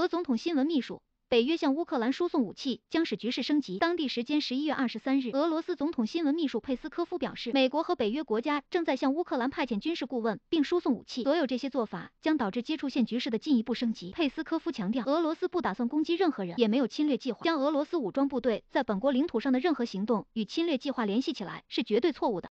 俄总统新闻秘书：北约向乌克兰输送武器将使局势升级。当地时间十一月二十三日，俄罗斯总统新闻秘书佩斯科夫表示，美国和北约国家正在向乌克兰派遣军事顾问并输送武器，所有这些做法将导致接触线局势的进一步升级。佩斯科夫强调，俄罗斯不打算攻击任何人，也没有侵略计划。将俄罗斯武装部队在本国领土上的任何行动与侵略计划联系起来是绝对错误的。